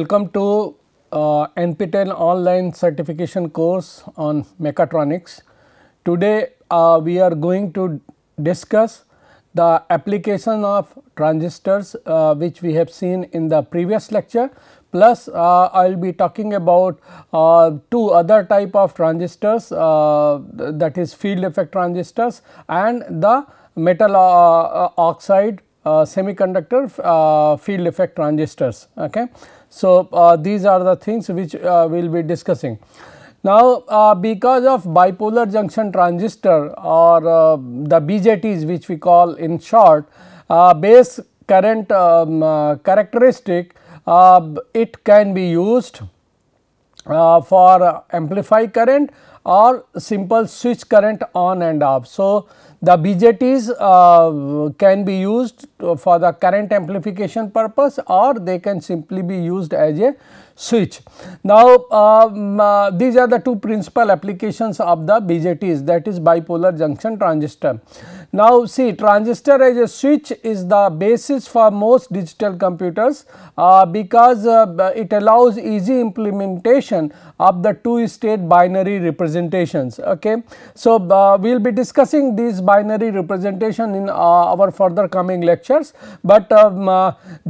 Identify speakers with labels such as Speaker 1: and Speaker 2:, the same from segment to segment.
Speaker 1: Welcome to uh, NPTEL online certification course on mechatronics. Today uh, we are going to discuss the application of transistors uh, which we have seen in the previous lecture plus uh, I will be talking about uh, two other type of transistors uh, that is field effect transistors and the metal uh, uh, oxide uh, semiconductor uh, field effect transistors. Okay. So, uh, these are the things which uh, we will be discussing. Now, uh, because of bipolar junction transistor or uh, the BJTs which we call in short base current um, characteristic, it can be used for amplify current or simple switch current on and off. So, the BJTs uh, can be used for the current amplification purpose or they can simply be used as a switch. Now, um, uh, these are the two principal applications of the BJTs that is bipolar junction transistor. Now, see transistor as a switch is the basis for most digital computers uh, because uh, it allows easy implementation of the two state binary representations. Okay. So, uh, we will be discussing these binary representation in uh, our further coming lectures, but um,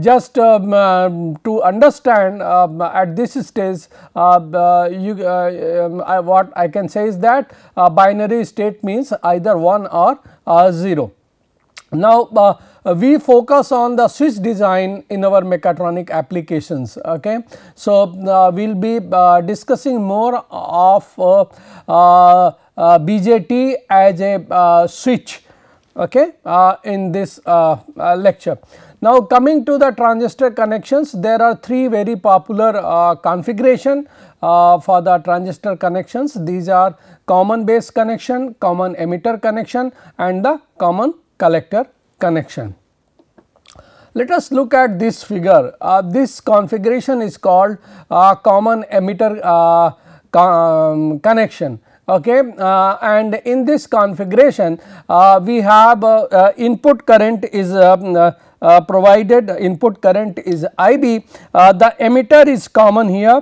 Speaker 1: just um, to understand at this stage you um, I, what I can say is that binary state means either 1 or 0. Now, uh, we focus on the switch design in our mechatronic applications. Okay, so uh, we'll be uh, discussing more of uh, uh, uh, BJT as a switch. Okay, in this lecture. Now, coming to the transistor connections, there are three very popular configuration uh, for the transistor connections. These are common base connection, common emitter connection and the common collector connection. Let us look at this figure. Uh, this configuration is called uh, common emitter uh, um, connection. Okay, uh, and in this configuration, uh, we have uh, input current is provided. Input current is IB. the emitter is common here.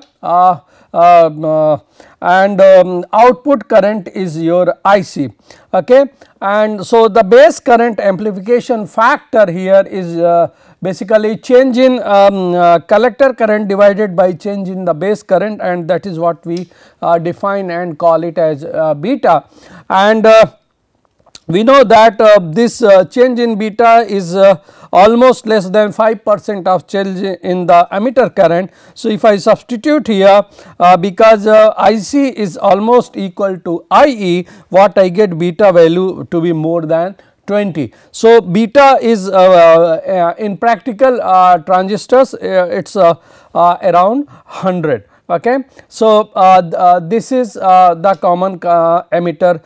Speaker 1: Um, uh, and um, output current is your IC. Okay. And so, the base current amplification factor here is uh, basically change in um, uh, collector current divided by change in the base current and that is what we uh, define and call it as uh, beta. And uh, we know that this change in beta is almost less than 5 percent of change in the emitter current. So, if I substitute here uh, because uh, IC is almost equal to IE what I get beta value to be more than 20. So, beta is uh, uh in practical uh, transistors uh, it is around 100. Okay. So, uh, uh, this is uh, the common emitter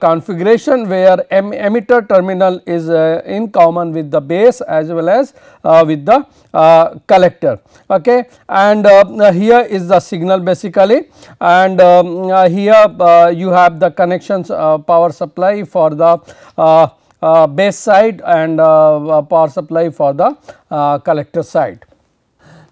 Speaker 1: configuration where em emitter terminal is in common with the base as well as with the collector. Okay. And here is the signal basically and um, here you have the connections power supply for the uh, base side and uh, power supply for the uh, collector side.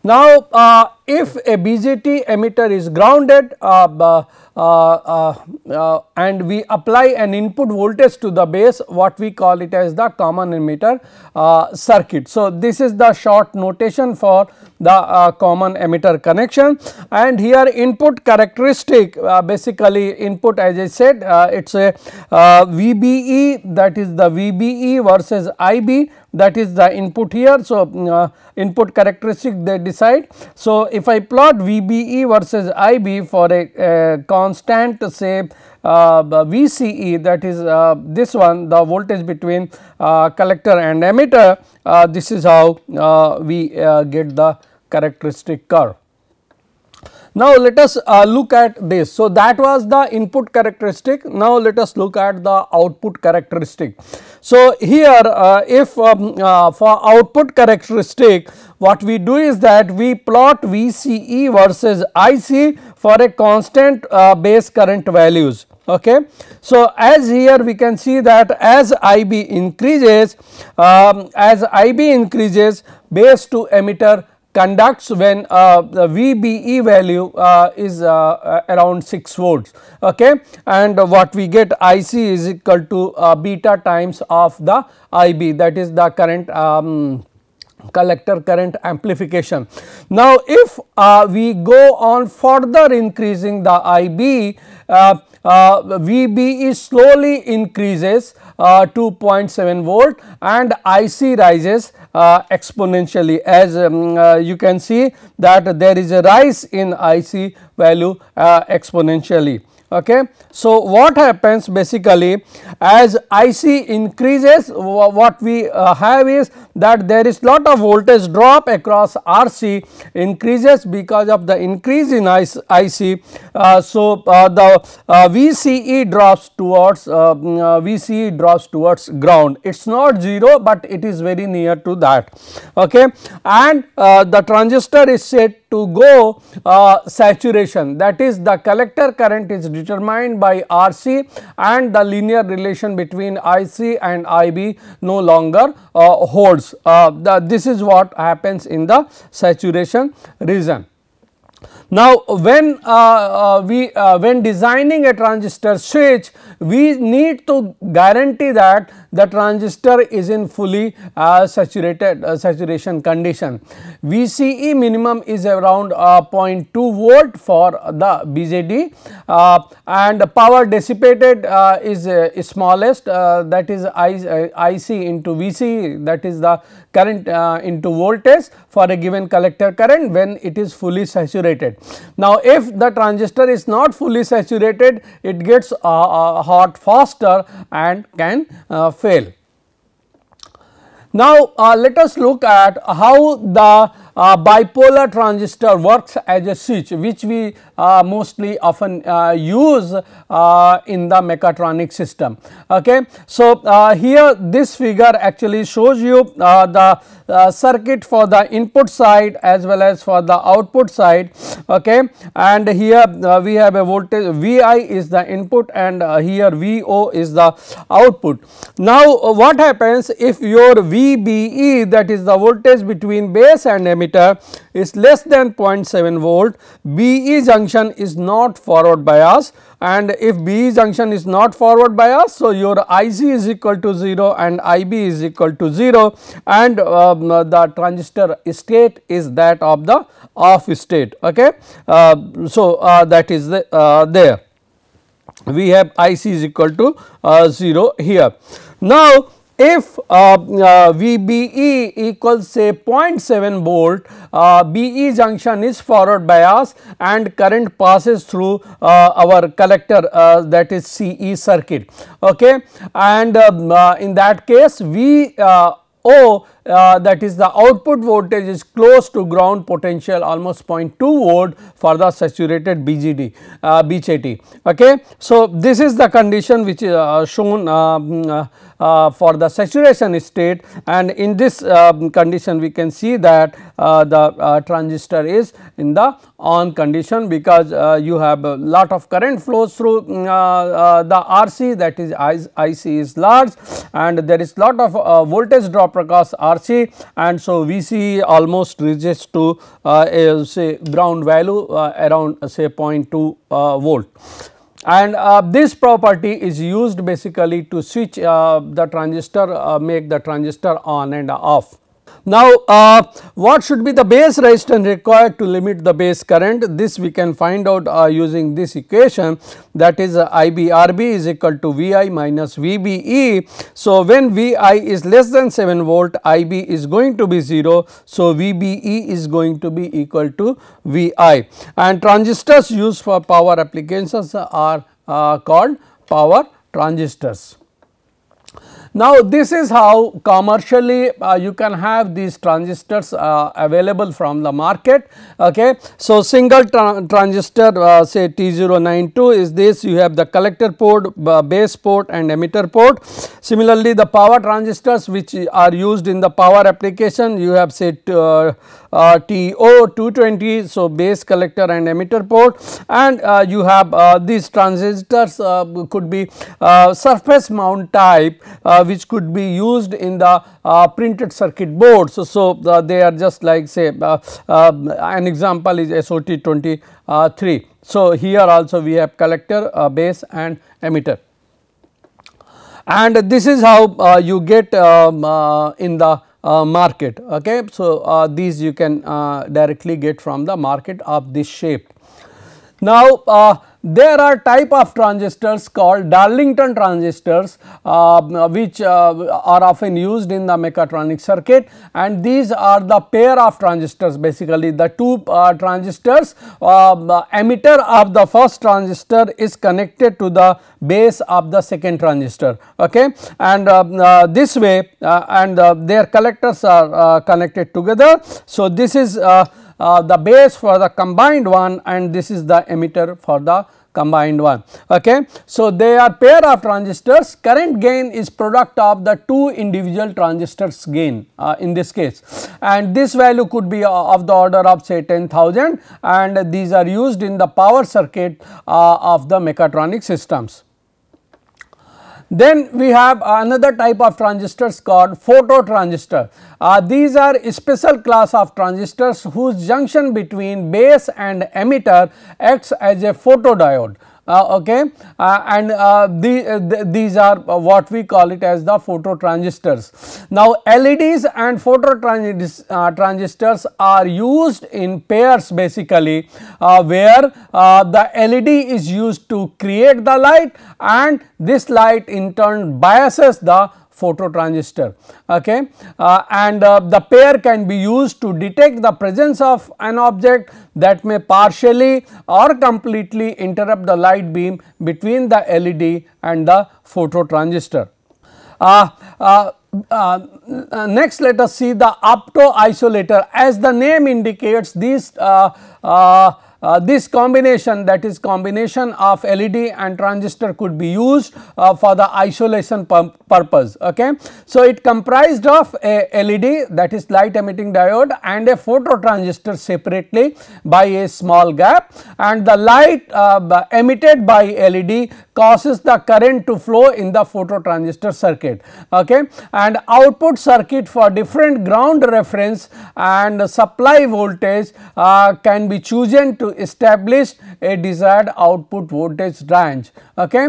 Speaker 1: Now, if a BJT emitter is grounded uh uh, uh, uh, and we apply an input voltage to the base what we call it as the common emitter uh, circuit. So, this is the short notation for the common emitter connection and here input characteristic basically input as I said it is a VBE that is the VBE versus IB that is the input here. So, input characteristic they decide. So, if I plot VBE versus IB for a, a constant say uh, VCE that is uh, this one the voltage between uh, collector and emitter uh, this is how uh, we uh, get the characteristic curve. Now, let us look at this. So, that was the input characteristic. Now, let us look at the output characteristic. So, here if um, for output characteristic what we do is that we plot VCE versus IC for a constant uh, base current values. Okay. So, as here we can see that as IB increases, um, as IB increases base to emitter conducts when uh, the VBE value uh, is uh, around 6 volts okay and what we get IC is equal to uh, beta times of the IB that is the current um, collector current amplification. Now, if uh, we go on further increasing the IB, uh, uh, VB is slowly increases uh, 2.7 volt and IC rises uh, exponentially as um, uh, you can see that there is a rise in IC value uh, exponentially. Okay. So, what happens basically as IC increases what we uh, have is that there is lot of voltage drop across RC increases because of the increase in IC. Uh, so, uh, the uh, VCE drops towards uh, mm, uh, VCE drops towards ground it is not 0, but it is very near to that. Okay. And the transistor is set to go uh, saturation that is the collector current is determined by RC and the linear relation between IC and IB no longer uh, holds. Uh, the, this is what happens in the saturation region. Now, when uh, uh, we uh, when designing a transistor switch, we need to guarantee that the transistor is in fully uh, saturated uh, saturation condition. VCE minimum is around uh, 0.2 volt for the BJD uh, and the power dissipated uh, is, uh, smallest that is IC into VCE that is the current into voltage for a given collector current when it is fully saturated. Now, if the transistor is not fully saturated it gets uh, hot faster and can uh, fail. Now, uh, let us look at how the uh, bipolar transistor works as a switch which we uh, mostly often uh, use uh, in the mechatronic system. Okay. So, uh, here this figure actually shows you uh, the circuit for the input side as well as for the output side okay. and here we have a voltage Vi is the input and here Vo is the output. Now, what happens if your VBE that is the voltage between base and emitter ammeter is less than 0.7 volt, BE junction is not forward bias and if BE junction is not forward bias, so your IC is equal to 0 and IB is equal to 0 and um, the transistor state is that of the off state. Okay. Uh, so, uh, that is the, uh, there we have IC is equal to uh, 0 here. Now, if uh, uh, VBE equals say 0.7 volt, uh, BE junction is forward bias and current passes through uh, our collector uh, that is CE circuit. Okay, and uh, in that case, VO uh, that is the output voltage is close to ground potential almost 0.2 volt for the saturated BGD, uh, BJT. Okay. So, this is the condition which is uh, shown uh, mm, uh, uh, for the saturation state and in this condition we can see that the transistor is in the on condition because uh, you have a lot of current flows through mm, uh, uh, the RC that is IC is large and there is lot of uh, voltage drop across RC and so VC almost reaches to uh, say ground value around say 0.2 volt and uh, this property is used basically to switch uh, the transistor uh, make the transistor on and off. Now, uh, what should be the base resistance required to limit the base current? This we can find out uh, using this equation that is uh, IBRB is equal to VI minus VBE. So, when VI is less than 7 volt, IB is going to be 0. So, VBE is going to be equal to VI and transistors used for power applications are uh, called power transistors. Now, this is how commercially uh, you can have these transistors uh, available from the market. Okay. So, single tra transistor uh, say T092 is this you have the collector port, base port and emitter port. Similarly, the power transistors which are used in the power application you have say TO220. Uh, uh, so, base collector and emitter port and uh, you have these transistors could be surface mount type which could be used in the uh, printed circuit boards. So, so uh, they are just like say uh, an example is SOT 23. So, here also we have collector, base and emitter and this is how you get um, in the uh, market. Okay. So, uh, these you can uh, directly get from the market of this shape. Now, there are type of transistors called Darlington transistors uh, which uh, are often used in the mechatronic circuit and these are the pair of transistors basically the two uh, transistors um, uh, emitter of the first transistor is connected to the base of the second transistor okay and um, uh, this way uh, and their collectors are connected together. So, this is uh, the base for the combined one and this is the emitter for the combined one okay. So, they are pair of transistors current gain is product of the two individual transistors gain uh, in this case and this value could be uh, of the order of say 10000 and these are used in the power circuit uh, of the mechatronic systems. Then we have another type of transistors called photo transistor. Uh, these are special class of transistors whose junction between base and emitter acts as a photodiode. Uh, okay uh, and uh, the, the, these are what we call it as the phototransistors. Now, LEDs and phototransistors transistors are used in pairs basically where the LED is used to create the light and this light in turn biases the phototransistor. Okay? Uh, and uh, the pair can be used to detect the presence of an object that may partially or completely interrupt the light beam between the LED and the phototransistor. Uh, uh, uh next let us see the opto isolator as the name indicates these uh, uh, uh, this combination that is combination of LED and transistor could be used uh, for the isolation purpose. Okay. So, it comprised of a LED that is light emitting diode and a photo transistor separately by a small gap and the light uh, emitted by LED causes the current to flow in the phototransistor circuit okay and output circuit for different ground reference and supply voltage uh, can be chosen to establish a desired output voltage range okay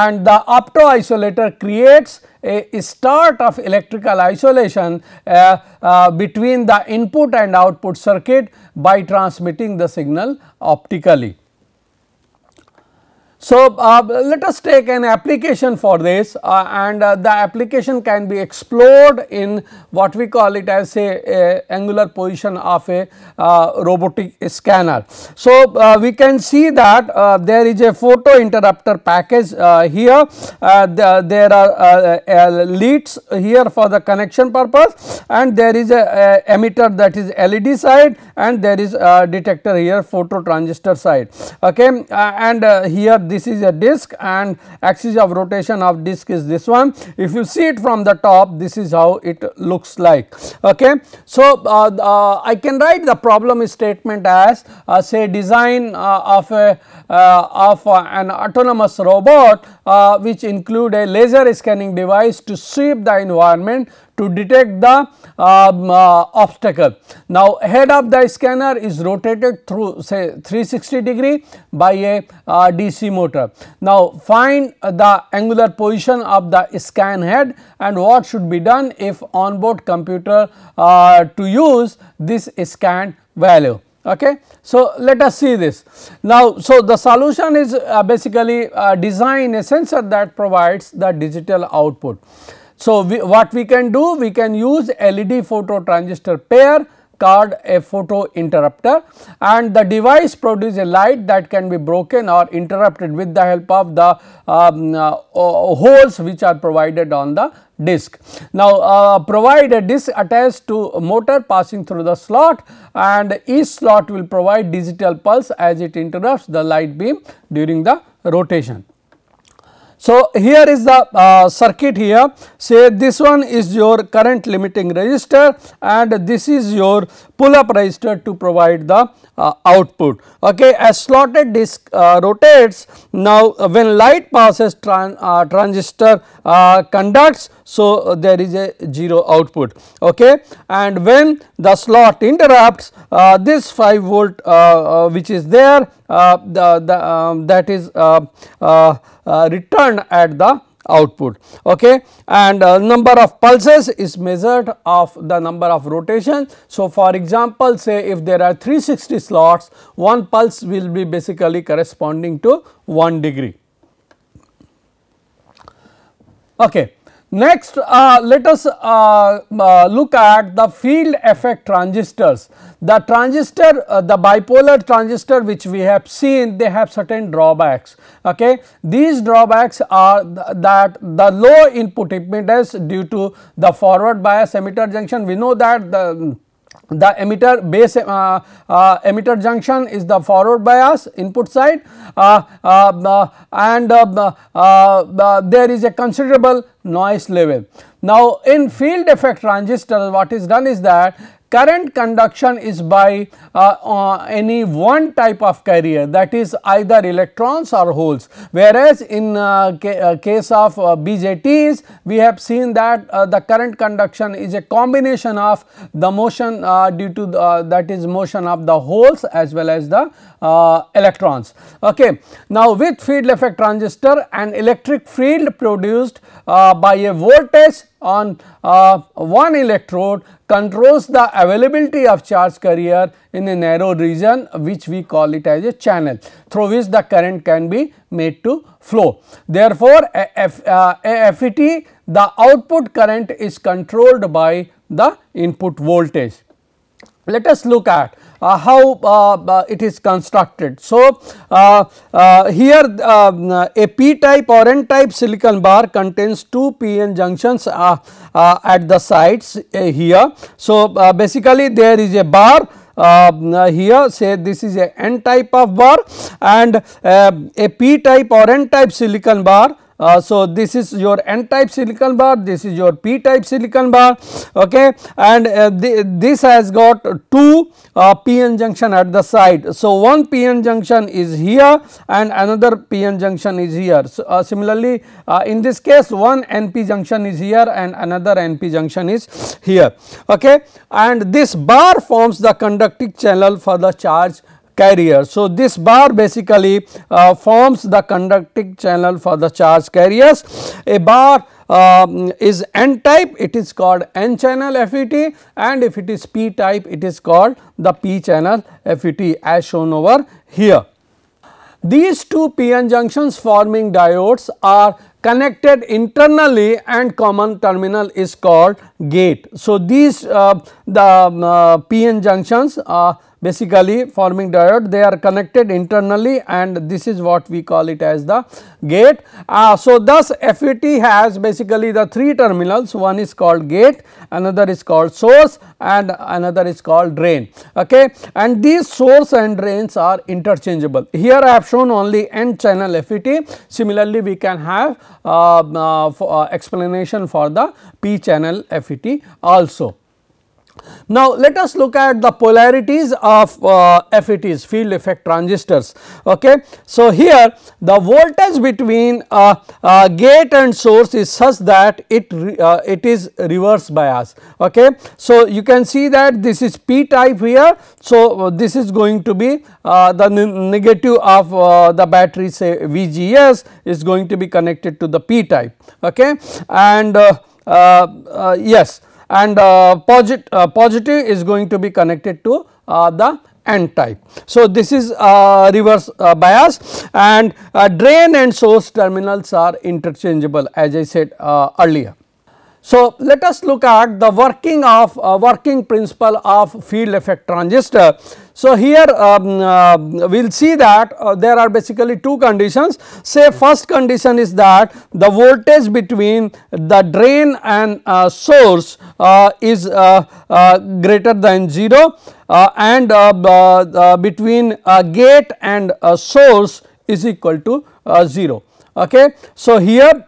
Speaker 1: and the opto isolator creates a start of electrical isolation uh, uh, between the input and output circuit by transmitting the signal optically. So, uh, let us take an application for this uh, and uh, the application can be explored in what we call it as a, a angular position of a uh, robotic scanner. So, uh, we can see that uh, there is a photo interrupter package here, the, there are leads here for the connection purpose and there is a, a emitter that is LED side and there is a detector here photo transistor side okay, and here this is a disc and axis of rotation of disc is this one. If you see it from the top this is how it looks like. Okay. So, uh, uh, I can write the problem statement as uh, say design of a of an autonomous robot which include a laser scanning device to sweep the environment to detect the um, uh, obstacle. Now, head of the scanner is rotated through say 360 degree by a uh, DC motor. Now, find the angular position of the scan head and what should be done if onboard computer uh, to use this scan value okay. So, let us see this. Now, so the solution is uh, basically uh, design a sensor that provides the digital output. So, we, what we can do? We can use LED photo transistor pair called a photo interrupter and the device produces a light that can be broken or interrupted with the help of the um, uh, holes which are provided on the disk. Now, uh, provide a disk attached to motor passing through the slot and each slot will provide digital pulse as it interrupts the light beam during the rotation. So, here is the uh, circuit here say this one is your current limiting resistor and this is your pull up resistor to provide the uh, output okay as slotted disk uh, rotates now uh, when light passes tran uh, transistor uh, conducts so uh, there is a 0 output okay and when the slot interrupts this 5 volt which is there the, the um, that is returned at the output okay and uh, number of pulses is measured of the number of rotation. So, for example, say if there are 360 slots one pulse will be basically corresponding to 1 degree. Okay. Next, uh, let us uh, uh, look at the field effect transistors. The transistor, uh, the bipolar transistor which we have seen, they have certain drawbacks. Okay. These drawbacks are th that the low input impedance due to the forward bias emitter junction, we know that the the emitter base uh, uh, emitter junction is the forward bias input side uh, uh, uh and uh, there is a considerable noise level. Now, in field effect transistors what is done is that current conduction is by uh, uh, any one type of carrier that is either electrons or holes whereas in uh, ca uh, case of uh, BJTs we have seen that uh, the current conduction is a combination of the motion due to the, that is motion of the holes as well as the electrons. Okay. Now, with field effect transistor an electric field produced by a voltage on uh, one electrode controls the availability of charge carrier in a narrow region which we call it as a channel through which the current can be made to flow. Therefore, AF, uh, the output current is controlled by the input voltage. Let us look at uh, how uh, uh, it is constructed. So, uh, uh, here a p type or n type silicon bar contains two pn junctions at the sides here. So, basically there is a bar uh, here say this is a n type of bar and uh, a p type or n type silicon bar uh, so, this is your n type silicon bar, this is your p type silicon bar okay and uh, the, this has got two uh, pn junction at the side. So, one pn junction is here and another pn junction is here. So, uh, similarly, uh, in this case one np junction is here and another np junction is here okay and this bar forms the conducting channel for the charge carrier. So, this bar basically uh, forms the conducting channel for the charge carriers. A bar um, is n type it is called n channel FET and if it is p type it is called the p channel FET as shown over here. These two PN junctions forming diodes are connected internally and common terminal is called gate. So, these uh, the uh, PN junctions are basically forming diode they are connected internally and this is what we call it as the gate. Uh, so, thus FET has basically the 3 terminals one is called gate another is called source and another is called drain okay and these source and drains are interchangeable here i have shown only n channel fet similarly we can have uh, uh, for, uh, explanation for the p channel fet also now, let us look at the polarities of uh, FETs field effect transistors. Okay. So, here the voltage between uh, uh, gate and source is such that it uh, it is reverse bias. Okay. So, you can see that this is p type here. So, uh, this is going to be uh, the negative of the battery say VGS is going to be connected to the p type. Okay. And yes and uh, posit uh, positive is going to be connected to uh, the n type. So, this is reverse bias and drain and source terminals are interchangeable as I said earlier. So, let us look at the working of uh, working principle of field effect transistor. So, here um, uh, we will see that uh, there are basically two conditions say first condition is that the voltage between the drain and uh, source uh, is uh, greater than 0 and between gate and source is equal to 0. Okay. So, here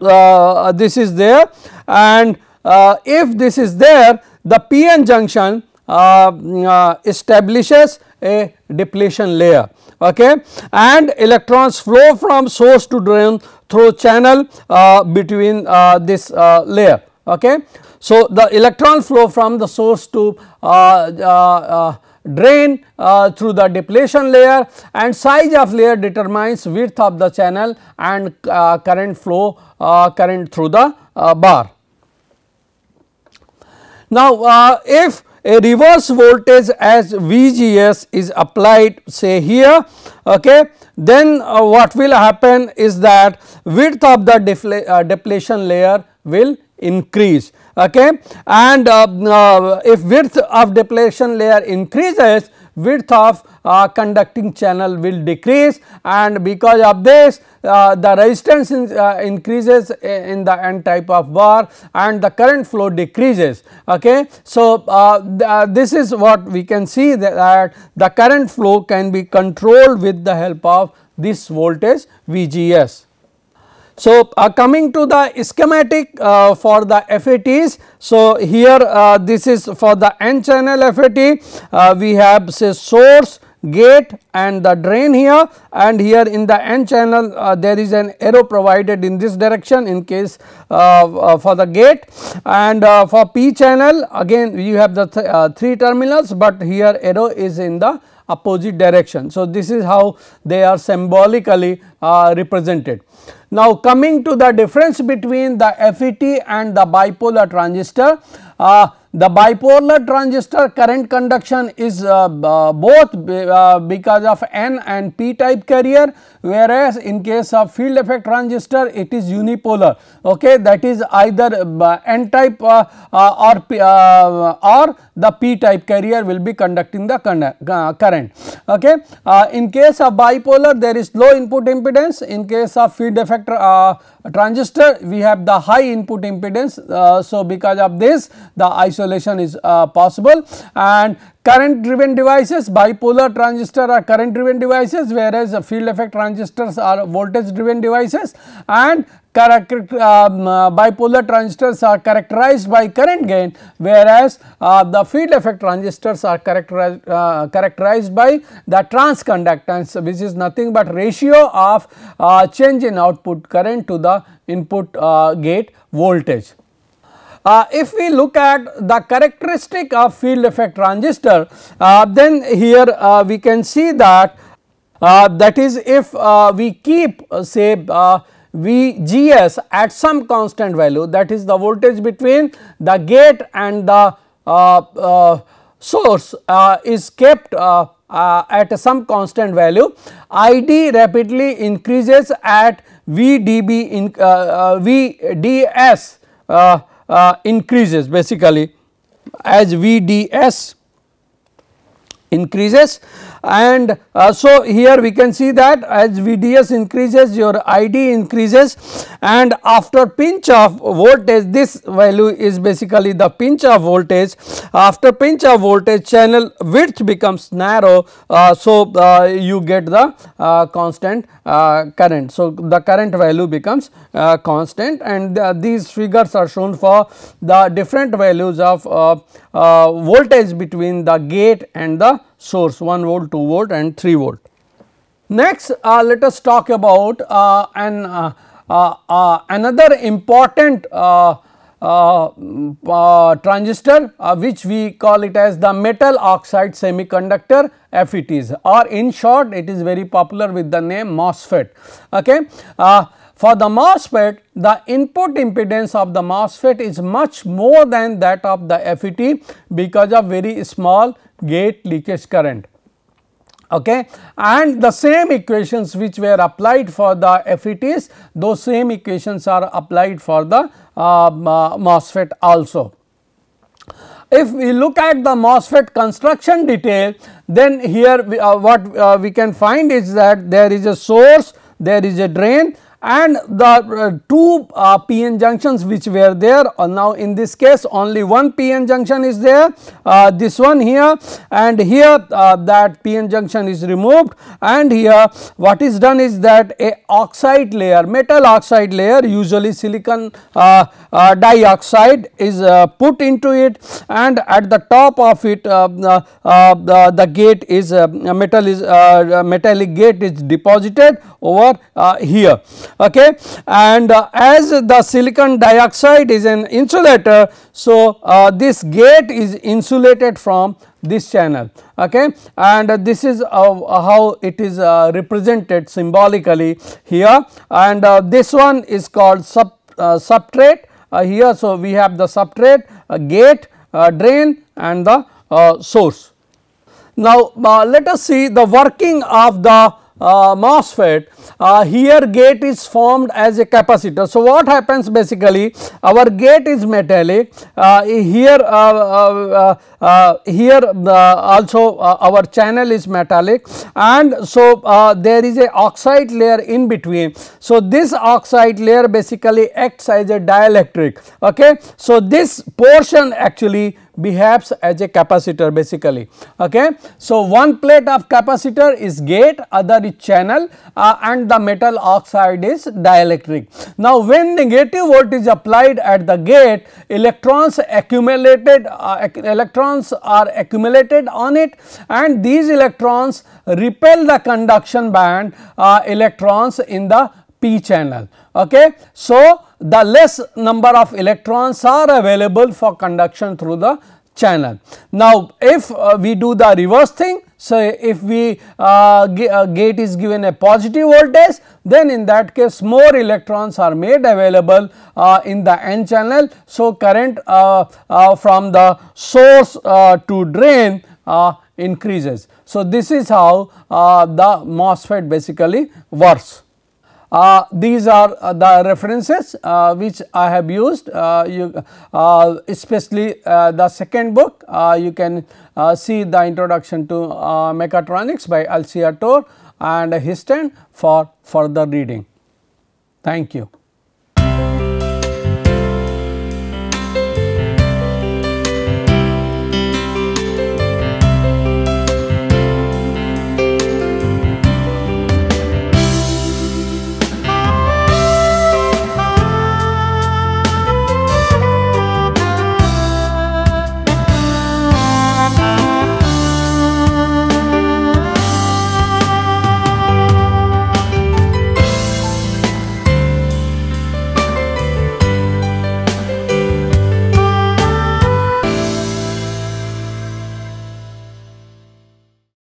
Speaker 1: this is there and uh, if this is there the PN junction uh, uh, establishes a depletion layer okay and electrons flow from source to drain through channel uh, between uh, this layer okay. So, the electron flow from the source to drain uh, through the depletion layer and size of layer determines width of the channel and uh, current flow uh, current through the bar. Now, uh, if a reverse voltage as VGS is applied say here okay then uh, what will happen is that width of the uh, depletion layer will increase okay and uh, uh if width of depletion layer increases width of uh, conducting channel will decrease and because of this uh, the resistance in, uh, increases in the n type of bar and the current flow decreases. Okay. So, uh, uh, this is what we can see that the current flow can be controlled with the help of this voltage VGS. So, uh, coming to the schematic uh, for the FATs. So, here uh, this is for the n channel FAT uh, we have say source gate and the drain here and here in the n channel uh, there is an arrow provided in this direction in case uh, uh, for the gate and uh, for p channel again you have the th uh, 3 terminals but here arrow is in the opposite direction. So, this is how they are symbolically represented. Now, coming to the difference between the FET and the bipolar transistor, uh, the bipolar transistor current conduction is uh, uh both uh, because of N and P type carrier whereas in case of field effect transistor it is unipolar okay that is either N type uh, uh, or P, or the P type carrier will be conducting the current okay. in case of bipolar there is low input impedance in case of field effect transistor we have the high input impedance so because of this the isolation isolation is uh, possible and current driven devices bipolar transistor are current driven devices whereas field effect transistors are voltage driven devices and um, uh, bipolar transistors are characterized by current gain whereas uh, the field effect transistors are characterized uh, characterized by the transconductance which is nothing but ratio of uh, change in output current to the input uh, gate voltage. Uh, if we look at the characteristic of field effect transistor, uh, then here uh, we can see that uh, that is if uh, we keep uh, say VGS at some constant value that is the voltage between the gate and the source is kept at some constant value, ID rapidly increases at VDB in VDS uh, increases basically as VDS increases and uh, so here we can see that as VDS increases your ID increases and after pinch of voltage this value is basically the pinch of voltage after pinch of voltage channel width becomes narrow uh, so uh, you get the uh, constant uh, current. So, the current value becomes uh, constant and these figures are shown for the different values of voltage between the gate and the source 1 volt, 2 volt and 3 volt. Next uh, let us talk about uh, an, uh, uh, uh another important uh, mm, transistor which we call it as the metal oxide semiconductor FETs or in short it is very popular with the name MOSFET. Okay. For the MOSFET, the input impedance of the MOSFET is much more than that of the FET because of very small gate leakage current okay and the same equations which were applied for the FETs those same equations are applied for the uh, MOSFET also. If we look at the MOSFET construction detail then here we, uh, what uh, we can find is that there is a source, there is a drain and the uh, two uh, PN junctions which were there uh, now in this case only one PN junction is there this one here and here that PN junction is removed and here what is done is that a oxide layer metal oxide layer usually silicon dioxide is put into it and at the top of it the, the gate is metal is metallic gate is deposited over here okay and uh, as the silicon dioxide is an insulator so uh, this gate is insulated from this channel okay and uh, this is how it is uh, represented symbolically here and uh, this one is called sub, uh, substrate here so we have the substrate gate drain and the source now let us see the working of the uh, MOSFET, uh, here gate is formed as a capacitor. So, what happens basically our gate is metallic uh, here here also our channel is metallic and so there is a oxide layer in between. So, this oxide layer basically acts as a dielectric. Okay. So, this portion actually behaves as a capacitor basically. Okay. So, one plate of capacitor is gate other is channel uh, and the metal oxide is dielectric. Now, when negative voltage applied at the gate electrons accumulated uh, electrons are accumulated on it and these electrons repel the conduction band uh, electrons in the p channel. Okay. So, the less number of electrons are available for conduction through the channel. Now, if uh, we do the reverse thing, so if we uh, uh, gate is given a positive voltage, then in that case more electrons are made available uh, in the n channel. So, current uh, uh, from the source to drain increases. So, this is how the MOSFET basically works. Uh, these are uh, the references uh, which I have used uh, you, uh, especially uh, the second book you can see the introduction to mechatronics by Alcia Tor and Histon for further reading. Thank you.